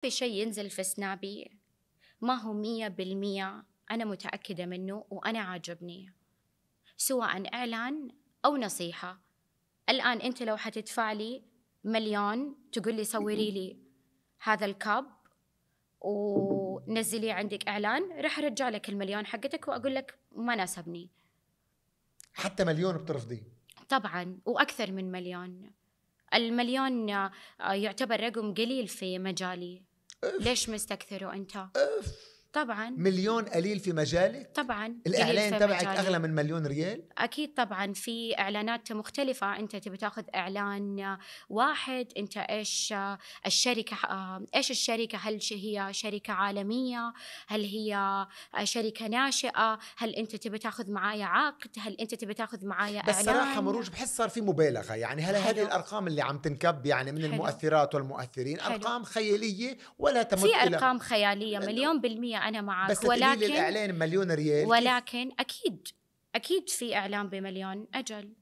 في شيء ينزل في سنابي ما هو مية بالمية أنا متأكدة منه وأنا عاجبني سواء إعلان أو نصيحة الآن أنت لو حتدفع لي مليون تقول لي صوري لي هذا الكاب ونزلي عندك إعلان راح أرجع لك المليون حقتك وأقول لك ما ناسبني حتى مليون بترفضيه طبعا وأكثر من مليون المليون آه، يعتبر رقم قليل في مجالي ليش مستكثره انت؟ اف طبعا مليون قليل في مجالك طبعا الاعلان تبعك اغلى من مليون ريال اكيد طبعا في اعلانات مختلفه انت تبي تاخذ اعلان واحد انت ايش الشركه ايش الشركه هل هي شركه عالميه هل هي شركه ناشئه هل انت تبي تاخذ معايا عقد هل انت تبي تاخذ معايا اعلان بس صراحه مروج بحس صار في مبالغه يعني هل هذه الارقام اللي عم تنكب يعني من حلو. المؤثرات والمؤثرين حلو. ارقام خياليه ولا تمت في ارقام خياليه مليون بالمية انا معك بس ولكن الاعلان مليون ريال ولكن اكيد اكيد في اعلان بمليون اجل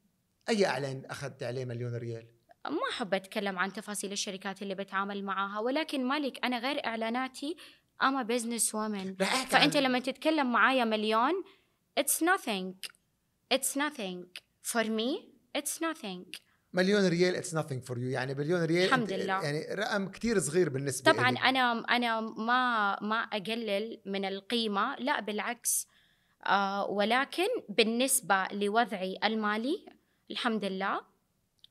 اي اعلان اخذت عليه مليون ريال ما احب اتكلم عن تفاصيل الشركات اللي بتعامل معاها ولكن مالك انا غير اعلاناتي اما بزنس وومن فانت لما تتكلم معايا مليون اتس nothing اتس nothing فور مي اتس nothing مليون ريال اتس nothing فور يو يعني مليون ريال الحمد لله يعني رقم كثير صغير بالنسبه طبعا لي. انا انا ما ما اقلل من القيمه لا بالعكس آه ولكن بالنسبه لوضعي المالي الحمد لله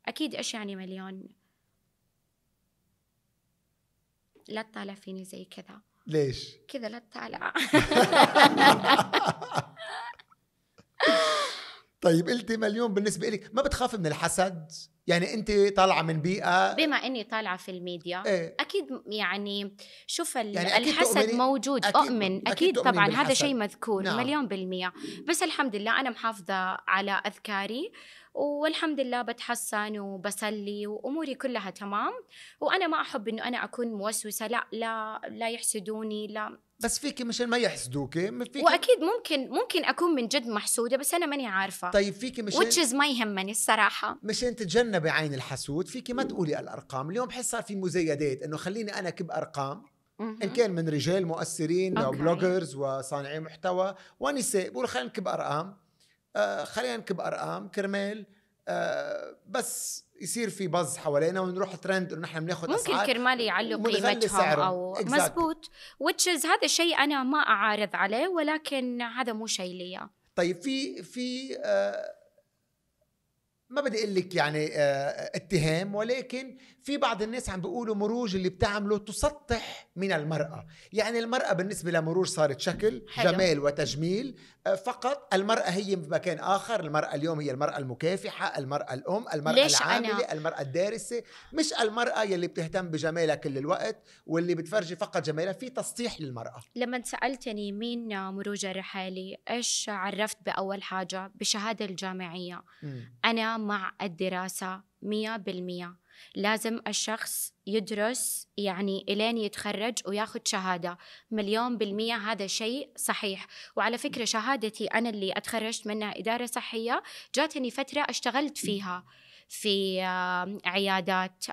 اكيد ايش يعني مليون لا تطالع فيني زي كذا ليش كذا لا تطالع طيب قلتي مليون بالنسبه لك ما بتخافي من الحسد يعني انت طالعه من بيئه بما اني طالعه في الميديا ايه؟ اكيد يعني شوف يعني أكيد الحسد تؤمني موجود أكيد اؤمن اكيد, أكيد طبعا بالحسد. هذا شيء مذكور نعم. مليون بالمية بس الحمد لله انا محافظه على اذكاري والحمد لله بتحسن وبسلي واموري كلها تمام وانا ما احب انه انا اكون موسوسه لا لا لا يحسدوني لا بس فيكي مشان ما يحسدوكي فيكي واكيد ممكن ممكن اكون من جد محسوده بس انا ماني عارفه طيب فيكي مشان which ما يهمني الصراحه مشان تتجنب بعين الحسود فيكي ما تقولي الارقام اليوم بحس صار في مزايدات انه خليني انا كب ارقام ان كان من رجال مؤثرين او وبلوجرز وصانعي محتوى ونساء بقول خلينا نكب ارقام آه خلينا نكب ارقام كرمال آه بس يصير في بز حوالينا ونروح ترند انه نحن بناخذ اسعار ممكن كرمال يعلوا قيمتهم او exactly. مزبوط وتشز هذا الشيء انا ما اعارض عليه ولكن هذا مو شيء لي طيب في في آه ما بدي اقول لك يعني آه، آه، اتهام ولكن في بعض الناس عم بيقولوا مروج اللي بتعمله تسطح من المراه، يعني المراه بالنسبه لمروج صارت شكل حلو. جمال وتجميل آه، فقط، المراه هي بمكان اخر، المراه اليوم هي المراه المكافحه، المراه الام، المراه العامله، أنا؟ المراه الدارسه، مش المراه يلي بتهتم بجمالها كل الوقت واللي بتفرجي فقط جمالها، في تسطيح للمراه. لما سالتني مين مروج الرحالي، ايش عرفت باول حاجه؟ بشهاده الجامعيه. م. انا مع الدراسة مية بالمية لازم الشخص يدرس يعني إلين يتخرج وياخذ شهادة مليون بالمية هذا شيء صحيح وعلى فكرة شهادتي أنا اللي أتخرجت منها إدارة صحية جاتني فترة اشتغلت فيها في عيادات